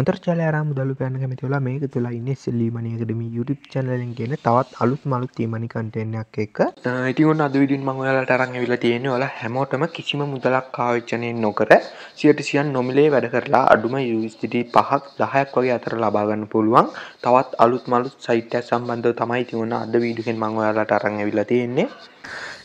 අන්තර්චාලයා මුදලු පැන කැමතිවලා මේක තුළ ඉන්න සෙල්ලීමනයකටම YouTube චැනලෙන් ගෙන තවත් අලුත් මලුත් තීමනි කටෙන්යක් එක ඉතිවුන් අද විඩින් මංවලට අරං විලා තියෙන ඔල හැමෝටම කිසිම මුදලක් කාවිච්චනය නොකර සියට සියන් නොමිලේ වැඩ කරලා අඩුම යස්තිටි පහක් දහයක් වගේ අතර ලබාගන්න පුළුවන් තවත් අලුත් මලුත් සයිටය සම්බන්ධ තමයි තිවුණ අද වීඩිකෙන් මංවලට අරං විලා තියෙන්නේ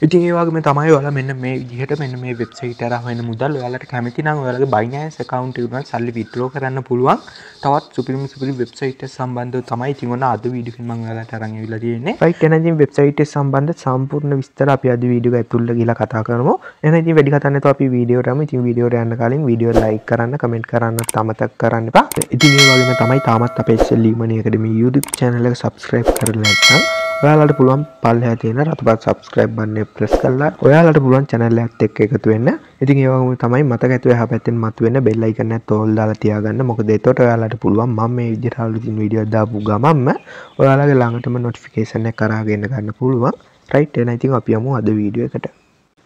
ඉතින් ඒවාගේ තමයි ඔයාලා මෙන්න මේ විදිහට මෙන්න මේ වෙබ්සයිට් එක හොයන මුදල් ඔයාලට කැමති නම් ඔයාලගේ බයිනෑන්ස් account එක උනත් සල්ලි withdraw කරන්න පුළුවන්. තවත් සුපිරිම සුපිරි වෙබ්සයිට් එක සම්බන්ධව තමයි ඉතින් ඔන්න අද වීඩියෝ එකෙන් මම ඔයාලට අරන් ඇවිල්ලා තියෙන්නේ. right එහෙනම් ඉතින් වෙබ්සයිට් එක සම්බන්ධ සම්පූර්ණ විස්තර අපි අද වීඩියෝ එක ඇතුළේ ගිහලා කතා කරමු. එහෙනම් ඉතින් වැඩි කතා නැතුව අපි වීඩියෝටම ඉතින් වීඩියෝට යන්න කලින් වීඩියෝ ලයික් කරන්න, කමෙන්ට් කරන්න අමතක කරන්න එපා. ඉතින් ඒ වගේම තමයි තාමත් අපේ සෙල්ලීමනි academy YouTube channel එක subscribe කරලා නැත්නම් ඔයාලට පුළුවන් පල්හ තියෙන රතුපත් සබස්ක්‍රයිබ් බන්න ප්‍රෙස් කල්ලා ඔයාලට පුළුවන් චැනල්ල ඇත් එක් එකතු වෙන්න ඉතින් ඒවම තමයි මත ඇතුව හ පැත්තෙන් මත් වෙන්න බෙල්ලයි කන්න තොල් දාලා තියාගන්න මොකද තොට ඔයාලට පුළුවන් ම මේ විදිරහලු තින් විඩිය දාපු ගමම්ම ඔයාලගේ ළඟටම නොටිෆිකේෂන කරාගන්න ගන්න පුළුවන් රයිට් එන ඉතින් අපියමු අද වීඩියෝ එකට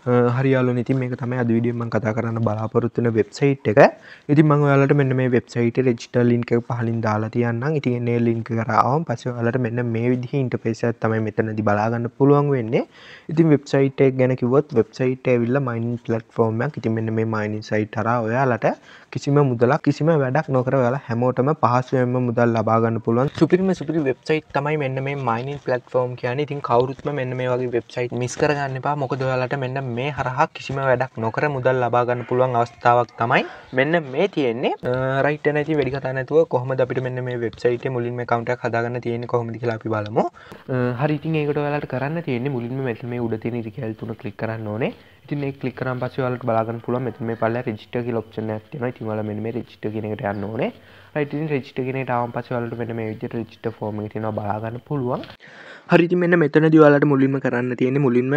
හරියාලු ඉතින් මේක තමයි අද විඩියෝ මම කතා කරන්න බලාපොරොත්තු වෙන වෙබ්සයිට් එක. ඉතින් මම ඔයාලට මෙන්න මේ වෙබ්සයිට් එකේ රෙජිස්ටර් ලින්ක් එක පහලින් දාලා තියන්නම්. ඉතින් ඒ ලින්ක් එකට ආවම පස්සේ ඔයාලට මෙන්න මේ විදිහේ ඉන්ටර්ෆේස් එකක් තමයි මෙතනදී බලා ගන්න පුළුවන් වෙන්නේ. ඉතින් වෙබ්සයිට් එක ගැන කිව්වොත් වෙබ්සයිට් එක ඇවිල්ලා මයිනින් ප්ලැට්ෆෝම් එකක්. ඉතින් මෙන්න මේ මයිනින් සයිට් හරහා ඔයාලට කිසිම මුදලක් කිසිම වැඩක් නොකර ඔයාලා හැමෝටම පහසුවෙන්ම මුදල් ලබා ගන්න පුළුවන්. සුපිරිම සුපිරි වෙබ්සයිට් තමයි මෙන්න මේ මයිනින් ප්ලැට්ෆෝම් කියන්නේ. ඉතින් කවුරුත්ම මෙන්න මේ වගේ වෙබ්සයිට් මිස් කරගන්න එපා. මොකද ඔයාලට මෙන්න මේ හරහා කිසිම වැඩක් නොකර මුදල් ලබාගන්න පුළුවන් අවස්ථාවක් තමයි මෙන්න මේ තියෙන්නේ රයිට නැති වැඩි කතනතුව කොහම අපිට මෙන්න මේ වෙබ්සයිට මුලින් මේ කවටක් හදාගන්න තියෙන කොමදි ලාපි බලමු හරිති ඒකට වැලට කරන්න තියෙන්නේ මුලින්ම මෙත මේ උඩ තියෙන රිකැල් තුන කලික් කරන්න ඕනේ ඉතින් ඒ කලික් කරන් පස්සේ ඔයාලට බලාගන්න පුළුවන් මෙතන මේ පල්ලේ රෙජිස්ටර් කියලා ඔප්ෂන් එකක් තියෙනවා ඉතින් ඔයාලා මෙන්න මේ රෙජිස්ටර් කියන එකට යන්න ඕනේ රයිට් ඉතින් රෙජිස්ටර් කියන එකට ආවන් පස්සේ ඔයාලට මෙන්න මේ විදිහට රෙජිස්ටර් ෆෝම් එක තියෙනවා බලාගන්න පුළුවන් හරිති මෙන්න මෙතන දවලට මුලින්ම කරන්න තියෙන මුලින්ම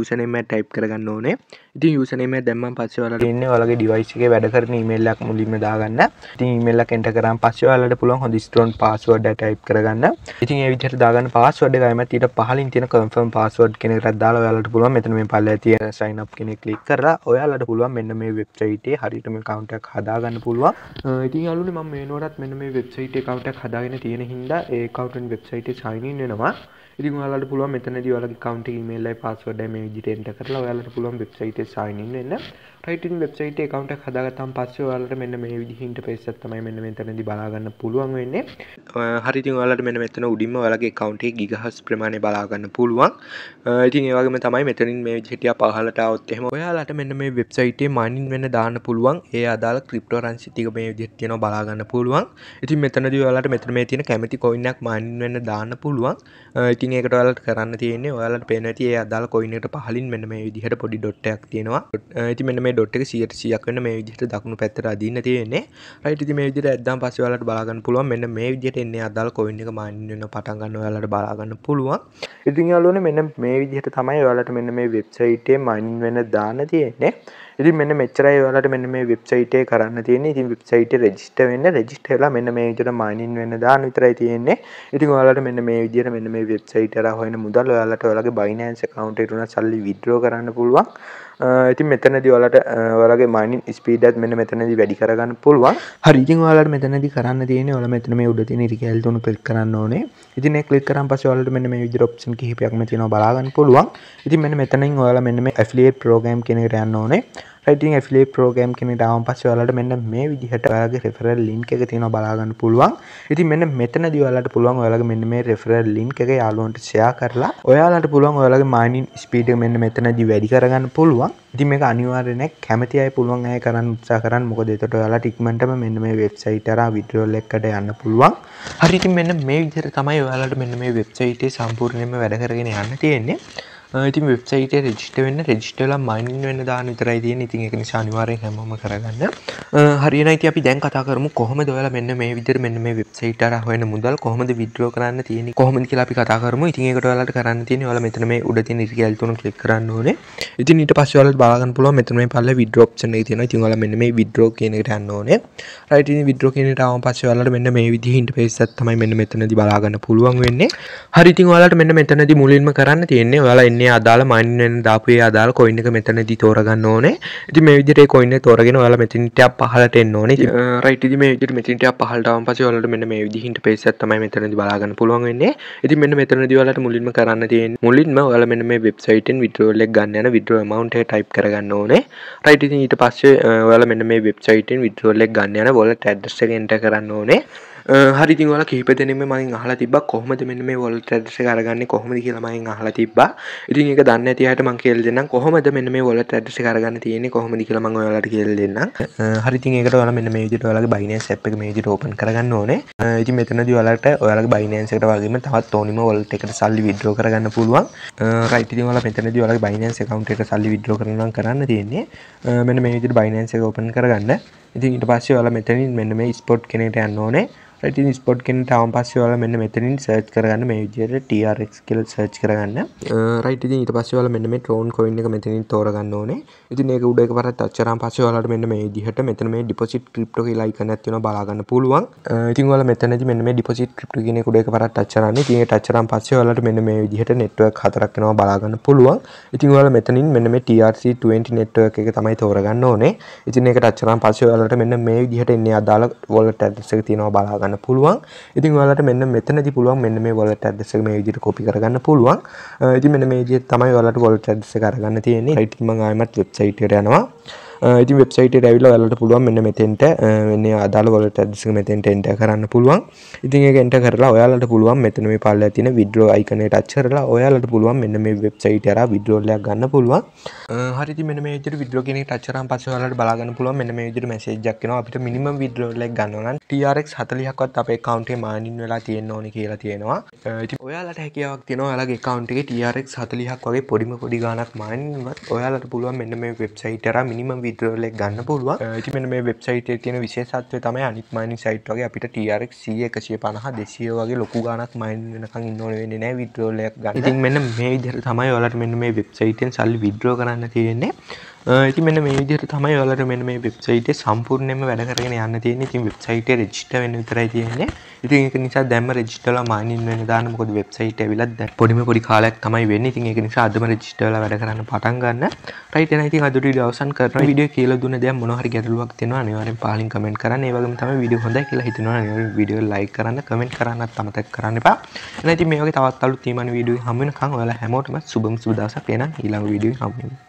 යසනම ටයිප් කරගන්න ඕනේ ඉතින් යසනම දැම පස්සවලට ඉන්න වලගේ ඩිවයිසික වැඩ කරන මේල්ලක් මුලින්ම දාගන්න ඉමල්ල කෙන්ට කරම් පස්සවලට පුළන් හොඳ ස්ටෝන් පස්සවඩ ටයිප් කරගන්න ඉතින් විට දාගන්න පස්සවඩ ගම ඊට පහලින් තියෙන කම්ෆම් පස්සවඩ් කෙන රදදාල යාලට පුළුව මෙතන මේ පල්ල තියෙන සයින් අප් කෙනෙ කලික් කර ඔයාලට පුළුවන් මෙන්න මේ වෙබ්සයිටේ හරිටම කවුන්ටක් හදාගන්න පුළුවන් ඉතින් අලුන ම මේනුවරත් මෙන්න මේ වෙබ්සයිට කවුටක් හදාගෙන තියෙන හින්දා ඒ කවුටන් වෙබ්සයිට සයිනින් වෙනවා ඉරි යාලට පුළුව මෙතන දවලගේ කවන්ට මේල්ලයි පස්සවඩ මේ විදිටෙන්ට කරලා යාලට පුළුවන් වෙබ්සයිට සයින් එන්න රයිටන් වෙබ්සයිට එකකවන්ට හදාගතම් පස්ස යාලට මෙන්න මේ විදිහින්ට පෙස්සත්තමයි මෙන්න මෙතනදි බලාගන්න පුළුවන් වෙන්නේ හරිති යාලට මෙන්න මෙතන උඩින්ම වලගේ කවන්ටේ ගිගහස් ප්‍රමාණය බලාගන්න පුළුවන් ඉතින් ඒවගේම තමයි මෙතනින් මේ හිටිය පහලට අවත්තෙම ඔයාලට මෙන්න මේ වෙබ්සයිටේ මනින් වෙන්න දාන්න පුළුවන් ඒ අදාල ක්‍රිප්ටෝරන්සි තික මේ විදිත්තියන බලාගන්න පුළුවන් ඉතින් මෙතනද යාලට මෙතන මේ තියෙන කැමති කොයින්නක් මනින් වෙන්න දාන්න පුළුවන් ඉතින් ඉතින් ඒක ඔයාලට කරන්න තියෙන්නේ ඔයාලට පේනති ඒ අදාල් කොයිනට පහලින් මෙන්න මේ විදිහට පොඩි ඩොට්ටයක් තියෙනවා ඉතින් මෙන්න මේ ඩොට් එක 100ක් වෙන මේ විදිහට දකුණු පැත්තට අදින්න තියෙන්නේ රයිට් ඉතින් මේ විදිහට ඇද්දාන් පස්සේ ඔයාලට බලා ගන්න පුළුවන් මෙන්න මේ විදිහට එන්නේ අදාල් කොයින් එක මායින් වෙන පටන් ගන්න ඔයාලට බලා ගන්න පුළුවන් ඉතින් යාළුවනේ මෙන්න මේ විදිහට තමයි ඔයාලට මෙන්න මේ වෙබ්සයිට් එකේ මායින් වෙන දාන්න තියෙන්නේ ඉතින් මෙන්න මෙච්චරයි ඔයාලට මෙන්න මේ වෙබ්සයිට් එකේ කරන්න තියෙන්නේ. ඉතින් වෙබ්සයිට් එකේ රෙජිස්ටර් වෙන්න රෙජිස්ටර් වෙලා මෙන්න මේ විදිහට මයිනින් වෙන්න දාන විතරයි තියෙන්නේ. ඉතින් ඔයාලට මෙන්න මේ විදිහට මෙන්න මේ වෙබ්සයිට් එක හොයන මුදල් ඔයාලට ඔයාලගේ Binance account එකට උනත් සල්ලි withdraw කරන්න පුළුවන්. ඉතින් මෙතනදී ඔයාලට ඔයාලගේ මයිනින් ස්පීඩ් එකත් මෙන්න මෙතනදී වැඩි කරගන්න පුළුවන්. හරි ඉතින් ඔයාලට මෙතනදී කරන්න තියෙන්නේ ඔයාලා මෙතන මේ උඩ තියෙන ඉරිකැල් තුන ක්ලික් කරන්න ඕනේ. ඉතින් ඒ ක්ලික් කරාන් පස්සේ ඔයාලට මෙන්න මේ විදිහට ඔප්ෂන් කිහිපයක්ම තියෙනවා බලා ගන්න පුළුවන්. ඉතින් මෙන්න මෙතනින් ඔයාලා මෙන්න මේ affiliate program කියන එකට යන්න ඕනේ. ටන් ෆිලි ප්‍රෝගම් කෙන ටම පස් වලට මෙන්න මේ විදිහට ඔයාගේ රෙෆරල් ලින්ක එක තියෙන බලාගන්න පුළුවන් ඉති මෙන්න මෙතන දිවලට පුළුවන් ඔයාලගේ මෙන්න මේ රෙෆරල් ලින්ක එක යාලුවන්ට සයා කරලා ඔයාලට පුළුවන් ඔයාලගේ මයිනින් ස්පීඩ මෙන්න මෙතනදි වැඩි කරගන්න පුළුවන් ඉති මේක අනිවාර්යනක් කැමති අයි පුළුවන් ඇය කරන්න උත්සා කරන්න මොකද එතට ඔයාලා ටික්මටම මෙන්න මේ වෙබ්සයිටර විඩියෝල් එකට යන්න පුළුවන් හරිති මෙන්න මේ විදිහට තමයි ඔයාලට මෙන්න මේ වෙබ්සයිටේ සම්පූර්ණයම වැඩ කරගෙන යන්න තියෙන්නේ ඉතින් වෙබ්සයිට රජිට වෙන්න රෙජිටල මයින් වෙන දාන විතරයි තියෙන ඉතින් එක නිසානිවාරයෙන් හැමෝම කරගන්න හරින අයිති අපි දැන් කතා කරමු කොහොම දොල මෙන්න මේ විදිර මෙන්න මේ වෙබ්සයිට හොයන මුදල් කොහොමද විද්‍රෝ කරන්න තියෙන කොහොමද කියලා අපි කතා කරමු ඉතින් එකට ඔයාලට කරන්න තියෙන ඔයාලා මෙතන මේ උඩ තියෙන ඉරියල් තුන ක්ලික් කරන්න ඕනේ ඉතින් ඊට පස්සේ ඔයාලට බලාගන්න පුළුවන් මෙතන මේ පල්ලේ විද්‍රෝ ඔප්ෂන් එක තියෙනවා ඉතින් ඔයාලා මෙන්න මේ විද්‍රෝ කියන එකට යන්න ඕනේ රයිට් ඉතින් විද්‍රෝ කියන එකට ආවන් පස්සේ ඔයාලට මෙන්න මේ විදිහේ ඉන්ටර්ෆේස් එකක් තමයි මෙන්න මෙතනදී බලාගන්න පුළුවන් වෙන්නේ හරි ඉතින් ඔයාලට මෙන්න මෙතනදී මුලින්ම කරන්න තියෙන්නේ ඔයාලා එන්නේ අදාළ මයින්ෙන් දාපුේ අදාල් කොයින්න එක මෙතනදි තෝරගන්න ඕනේ ඉති මේ විදිරේ කොයින්න තෝරගෙන ඔයාල මෙතිනිටයක් පහලට එන්න ඕනේ රයිටදි මේ විට මෙතිට පහල්ටාවන් පස ඔලට මෙන්න මේ විදිහිට පේසත්තමයි මෙතනදි බලාගන්න පුළුවන්න්නේ ඉති මෙන්න මෙතනදි වලට මුලින්ම කරන්න තියෙන් මුලින්ම ඔල මෙන්න මේ වෙබ්සයිටෙන් විටරෝල්ලෙක් ගන්න යන විටරෝ මවන්ට ටයිප් කරගන්න ඕනේ රයිටඉතින් ඊට පස්සේ uh, ඔයාල මෙන්න මේ වෙබ්සයිටෙන් විටරෝල්ලෙක් ගන්න යන ොල ටැඩ්ස්ට ගෙන්ට කරන්න ඕනේ හරි දිවල කහිපදනෙම මං හලා තිබ කොහමද මෙ මේ වොල් ටඩස කරගන්න කොහොමද කියලමයින් හලා තිබ ඉතින් එක දන්න ඇතිහට මං කෙල් දෙන්න කොහොමද මෙ මේ වොල ටඩස කරගන්න තියෙන කොහොමද කියලමං ඔලට කෙල් දෙන්න හරිති එකට වල මෙ මේජට වලගේ බයින සැප් එක මේජට ඕපන් කරගන්න ඕනේ ඉති මෙතනද වලට ඔයාලගේ බයිනන්සකට වගේම තවත් ඕනිම වොල්ට එකට සල්ලි විද්‍රෝ කරගන්න පුළුවන් රයිති වල මෙතනද වල බයිනන්ස කවන්ට එක සල්ලි විද්‍රෝ කරනම් කරන්න තියෙන්නේ මෙන මේජට බයිනන්ස ඕපන් කරගන්න ඉතින් ඊට පස්සේ ඔයාලා මෙතනින් මෙන්න මේ ස්පොට් කෙනෙට යන්න ඕනේ. ඉතින් ස්පොට් කෙනෙට ආවන් පස්සේ ඔයාලා මෙන්න මෙතනින් සර්ච් කරගන්න මේ විදිහට TRX කියලා සර්ච් කරගන්න. රයිට් ඉතින් ඊට පස්සේ ඔයාලා මෙන්න මේ ට්‍රෝන් coin එක මෙතනින් තෝරගන්න ඕනේ. ඉතින් ඒක උඩ එකපාරක් ටච් කරාන් පස්සේ ඔයාලට මෙන්න මේ විදිහට මෙතන මේ deposit crypto කියලා icon එකක් තියෙනවා බලා ගන්න පුළුවන්. ඉතින් ඔයාලා මෙතනදි මෙන්න මේ deposit crypto කියන එක උඩ එකපාරක් ටච් කරන්නේ. ඉතින් ඒ ටච් කරාන් පස්සේ ඔයාලට මෙන්න මේ විදිහට network හතරක් එනවා බලා ගන්න පුළුවන්. ඉතින් ඔයාලා මෙතනින් මෙන්න මේ TRC20 network එක තමයි තෝරගන්න ඕනේ. ඉතින් ඒක ටච් කරාන් පස්සේ ඔලට මෙන්න මේ විදිහට එන්නේ අදාළ වොලට ඇඩ්‍රස් එක තියෙනවා බලා ගන්න පුළුවන්. ඉතින් ඔයාලට මෙන්න මෙතනදී පුළුවන් මෙන්න මේ වොලට ඇඩ්‍රස් එක මේ විදිහට කොපි කරගන්න පුළුවන්. ඉතින් මෙන්න මේ විදිහට තමයි ඔයාලට වොලට ඇඩ්‍රස් එක අරගන්න තියෙන්නේ. right මම ආයෙමත් වෙබ්සයිට් එකට යනවා. ඉති වෙබ්සයිට ඇවිල්ල වැලට පුළුවන් මෙන්න මෙතෙන්ට වෙන්න අදාළ වලට ඇදසි මෙතෙන්ට එන්ට කරන්න පුළුවන් ඉතින් එක එන්ට කරලා ඔයාලට පුළුවන් මෙතන මේ පල්ල ඇතින විඩ්‍රෝ අයිකනයට අච්චරලා ඔයාලට පුළුවන් මෙන්න මේ වෙබ්සයිට අර විඩ්‍රෝල්ලයක් ගන්න පුළුවන් හරි මෙ මේට විදරෝ කෙනෙ අච්චරම් පසවලට බලාගන්න පුළුවන් මෙන්න මේ විදිහට මැසේජ් එකක් එනවා අපිට මිනිමම් විඩ්‍රෝ ලෙක් ගන්නවා නම් TRX 40ක්වත් අපේ account එකේ මානින් වෙලා තියෙන්න ඕනේ කියලා තියෙනවා. ඉතින් ඔයාලට හැකියාවක් තියෙනවා ඔයාලගේ account එකේ TRX 40ක් වගේ පොඩිම පොඩි ගාණක් මානින්වත් ඔයාලට පුළුවන් මෙන්න මේ website එක මිනිමම් විදරලෙක් ගන්න පුළුව ඇතිමෙන මේ වෙබ්සයිට තියෙන විශේෂත්ව තමයි අනිත් මයිනි සයිට් වගේ අපිට ටරක් සිය එකසිය පනහ දෙසිය වගේ ලොකු ගනක් මයින් වෙනකං ඉන්නවන නෑ විදරලයක් ගන්න ඉතින් මෙන්න මේ විදර තමයි වලට මෙන්න මේ වෙබ්සයිටෙන් සල්ලි විද්‍රෝ කරන්න තියෙන්නේ ඉති මෙන්න මේ විදිර තමයි වලට මෙ මේ වෙබ්සයිටේ සම්පූර්ණයම වැඩ කරගෙන යන්න තියෙන ඉතින් වෙබ්සයිට රෙජිට වෙන විතරයි තියෙන්නේ ඉතින් ඒක නිසා දැම රෙජිටල මානින් වෙන දාන මොකද වෙබ්සයිට ඇවිලත් දැ පොඩිම පොඩි කාලයක් තමයි වෙන්න ඉතින් ඒක නිසා අදම රෙජිටල වැඩ කරන්න පටන් ගන්න රයිට නති අදුට දවසන් කරන විඩිය කියල දුන්න දෙ මොහරි ගැතුලුවක් තියෙනවා අනිවාරෙන් පාලින් කමෙන්ට් කරන්න ඒ වගේම තමයි වීඩියෝ හොඳයි කියලා හිතනවා වීඩියෝ ලයික් කරන්න කමෙන්ට් කරන්නත් අමතක කරන්න එපා එහෙනම් ඉතින් මේ වගේ තවත් අලුත් තීමන වීඩියෝ හමු වෙනකන් ඔයාලා හැමෝටම සුබම සුබ දවසක් එනවා ඊළඟ වීඩියෝ හමු වෙනවා